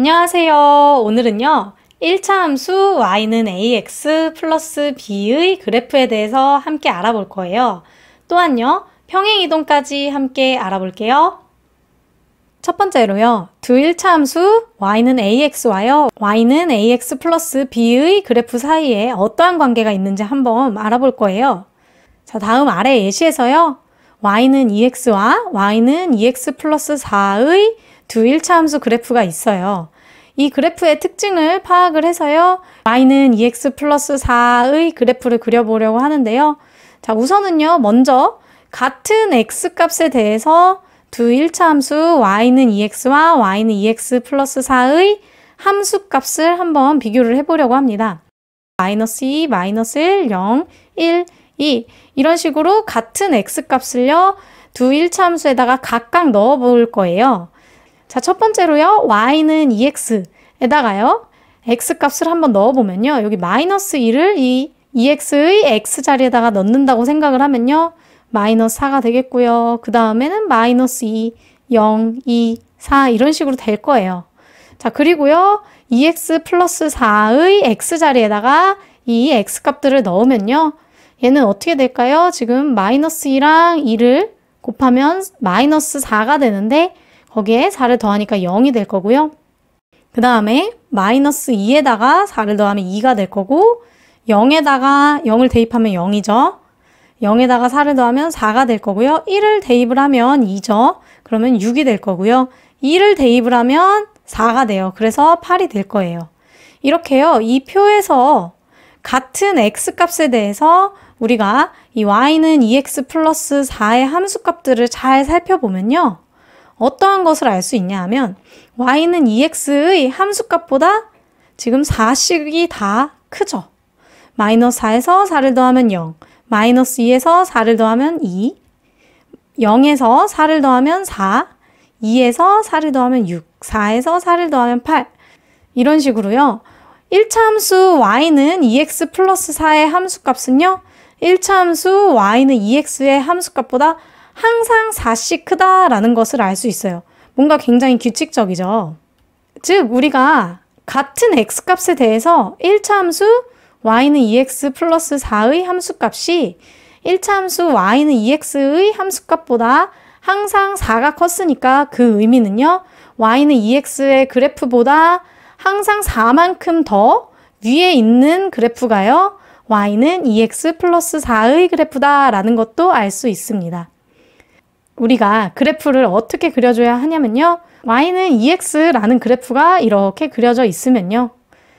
안녕하세요. 오늘은요. 1차 함수 y는 ax 플러스 b의 그래프에 대해서 함께 알아볼 거예요. 또한요. 평행이동까지 함께 알아볼게요. 첫 번째로요. 두 1차 함수 y는 ax와요. y는 ax 플러스 b의 그래프 사이에 어떠한 관계가 있는지 한번 알아볼 거예요. 자, 다음 아래 예시에서요. y는 2x와 e y는 2x e 플러스 4의 두 1차 함수 그래프가 있어요. 이 그래프의 특징을 파악을 해서요. y는 ex 플러스 4의 그래프를 그려보려고 하는데요. 자, 우선은요. 먼저 같은 x값에 대해서 두 1차 함수 y는 ex와 y는 ex 플러스 4의 함수 값을 한번 비교를 해보려고 합니다. 마이너스 2, 마이너스 1, 0, 1, 2 이런 식으로 같은 x값을요. 두 1차 함수에다가 각각 넣어 볼 거예요. 자, 첫 번째로요. y는 ex에다가요. x 값을 한번 넣어보면요. 여기 마이너스 1을 이 ex의 x 자리에다가 넣는다고 생각을 하면요. 마이너스 4가 되겠고요. 그 다음에는 마이너스 2, 0, 2, 4 이런 식으로 될 거예요. 자, 그리고요. 2x e 플러스 4의 x 자리에다가 이 x 값들을 넣으면요. 얘는 어떻게 될까요? 지금 마이너스 2랑 2를 곱하면 마이너스 4가 되는데 거기에 4를 더하니까 0이 될 거고요. 그 다음에 마이너스 2에다가 4를 더하면 2가 될 거고 0에다가 0을 대입하면 0이죠. 0에다가 4를 더하면 4가 될 거고요. 1을 대입을 하면 2죠. 그러면 6이 될 거고요. 1을 대입을 하면 4가 돼요. 그래서 8이 될 거예요. 이렇게요. 이 표에서 같은 x값에 대해서 우리가 이 y는 2x e 플러스 4의 함수값들을 잘 살펴보면요. 어떠한 것을 알 수 있냐 하면 y는 ex의 함수값보다 지금 4식이 다 크죠. 마이너스 4에서 4를 더하면 0, 마이너스 2에서 4를 더하면 2, 0에서 4를 더하면 4, 2에서 4를 더하면 6, 4에서 4를 더하면 8 이런 식으로요. 1차 함수 y는 2x e 플러스 4의 함수값은요. 1차 함수 y는 2x의 e 함수값보다 항상 4씩 크다라는 것을 알 수 있어요. 뭔가 굉장히 규칙적이죠. 즉 우리가 같은 x값에 대해서 1차 함수 y는 2x e 플러스 4의 함수값이 1차 함수 y는 2x의 e 함수값보다 항상 4가 컸으니까 그 의미는요. y는 2x의 e 그래프보다 항상 4만큼 더 위에 있는 그래프가요. y는 2x 플러스 4의 그래프다라는 것도 알 수 있습니다. 우리가 그래프를 어떻게 그려줘야 하냐면요. y는 ex라는 그래프가 이렇게 그려져 있으면요.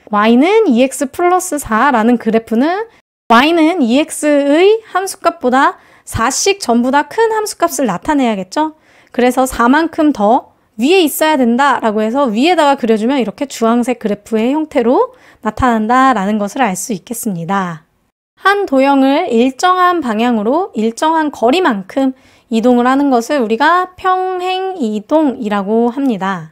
y는 ex 플러스 4라는 그래프는 y는 ex의 함수값보다 4씩 전부 다 큰 함수값을 나타내야겠죠. 그래서 4만큼 더 위에 있어야 된다라고 해서 위에다가 그려주면 이렇게 주황색 그래프의 형태로 나타난다라는 것을 알 수 있겠습니다. 한 도형을 일정한 방향으로 일정한 거리만큼 이동을 하는 것을 우리가 평행이동이라고 합니다.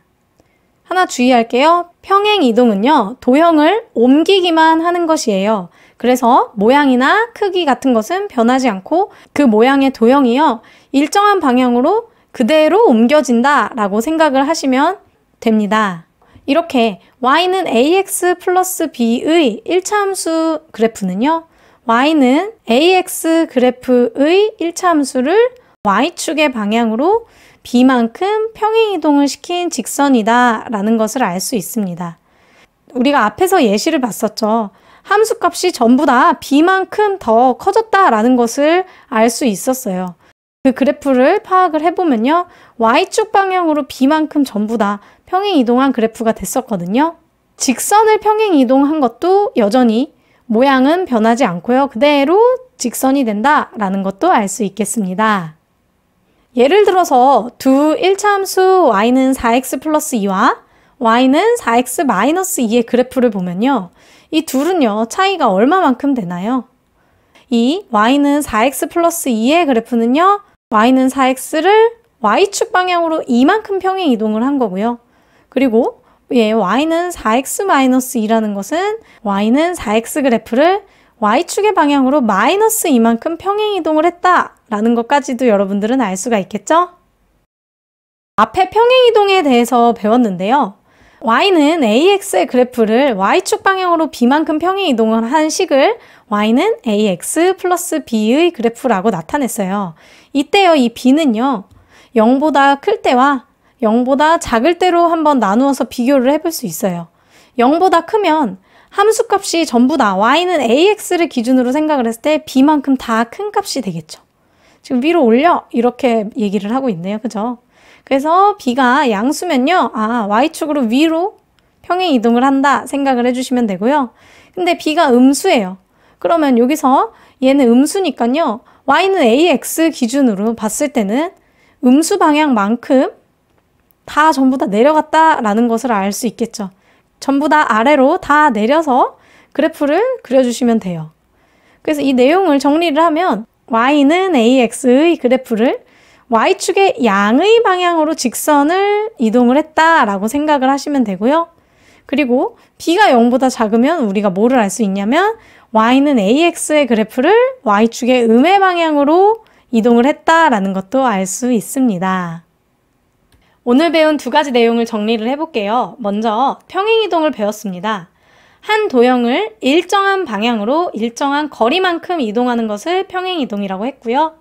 하나 주의할게요. 평행이동은요, 도형을 옮기기만 하는 것이에요. 그래서 모양이나 크기 같은 것은 변하지 않고 그 모양의 도형이요, 일정한 방향으로 그대로 옮겨진다 라고 생각을 하시면 됩니다. 이렇게 y는 ax 플러스 b의 1차 함수 그래프는요, y는 ax 그래프의 1차함수를 y축의 방향으로 b만큼 평행 이동을 시킨 직선이다 라는 것을 알 수 있습니다. 우리가 앞에서 예시를 봤었죠. 함수값이 전부 다 b만큼 더 커졌다 라는 것을 알 수 있었어요. 그 그래프를 파악을 해보면요. y축 방향으로 b만큼 전부 다 평행 이동한 그래프가 됐었거든요. 직선을 평행 이동한 것도 여전히 모양은 변하지 않고요. 그대로 직선이 된다라는 것도 알 수 있겠습니다. 예를 들어서 두 1차 함수 y는 4x 플러스 2와 y는 4x 마이너스 2의 그래프를 보면요. 이 둘은요, 차이가 얼마만큼 되나요? 이 y는 4x 플러스 2의 그래프는요, y는 4x를 y축 방향으로 이만큼 평행 이동을 한 거고요. 그리고 예, y는 4x-2라는 것은 y는 4x 그래프를 y축의 방향으로 마이너스 이만큼 평행 이동을 했다라는 것까지도 여러분들은 알 수가 있겠죠? 앞에 평행 이동에 대해서 배웠는데요. y는 ax의 그래프를 y축 방향으로 b만큼 평행 이동을 한 식을 y는 ax 플러스 b의 그래프라고 나타냈어요. 이때요, 이 b는요, 0보다 클 때와 0보다 작을 때로 한번 나누어서 비교를 해볼 수 있어요. 0보다 크면 함수값이 전부 다 y는 ax를 기준으로 생각을 했을 때 b만큼 다 큰 값이 되겠죠. 지금 위로 올려 이렇게 얘기를 하고 있네요. 그죠? 그래서 b가 양수면요. 아 y축으로 위로 평행 이동을 한다 생각을 해주시면 되고요. 근데 b가 음수예요. 그러면 여기서 얘는 음수니까요. y는 ax 기준으로 봤을 때는 음수 방향만큼 다 전부 다 내려갔다라는 것을 알 수 있겠죠. 전부 다 아래로 다 내려서 그래프를 그려주시면 돼요. 그래서 이 내용을 정리를 하면 y는 ax의 그래프를 y축의 양의 방향으로 직선을 이동을 했다라고 생각을 하시면 되고요. 그리고 b가 0보다 작으면 우리가 뭐를 알 수 있냐면 y는 ax의 그래프를 y축의 음의 방향으로 이동을 했다라는 것도 알 수 있습니다. 오늘 배운 두 가지 내용을 정리를 해볼게요. 먼저 평행이동을 배웠습니다. 한 도형을 일정한 방향으로 일정한 거리만큼 이동하는 것을 평행이동이라고 했고요.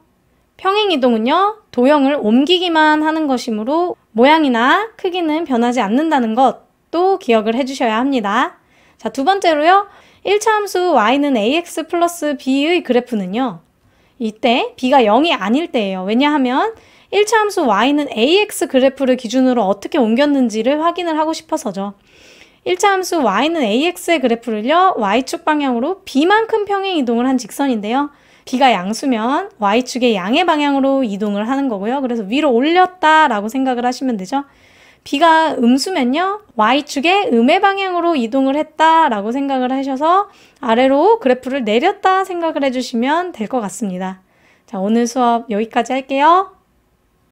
평행이동은요, 도형을 옮기기만 하는 것이므로 모양이나 크기는 변하지 않는다는 것도 기억을 해주셔야 합니다. 자, 두 번째로요, 1차 함수 y는 ax 플러스 b의 그래프는요, 이때 b가 0이 아닐 때예요. 왜냐하면 1차 함수 y는 ax 그래프를 기준으로 어떻게 옮겼는지를 확인을 하고 싶어서죠. 1차 함수 y는 ax의 그래프를요. y축 방향으로 b만큼 평행 이동을 한 직선인데요. b가 양수면 y축의 양의 방향으로 이동을 하는 거고요. 그래서 위로 올렸다라고 생각을 하시면 되죠. b가 음수면요. y축의 음의 방향으로 이동을 했다라고 생각을 하셔서 아래로 그래프를 내렸다 생각을 해주시면 될 것 같습니다. 자, 오늘 수업 여기까지 할게요.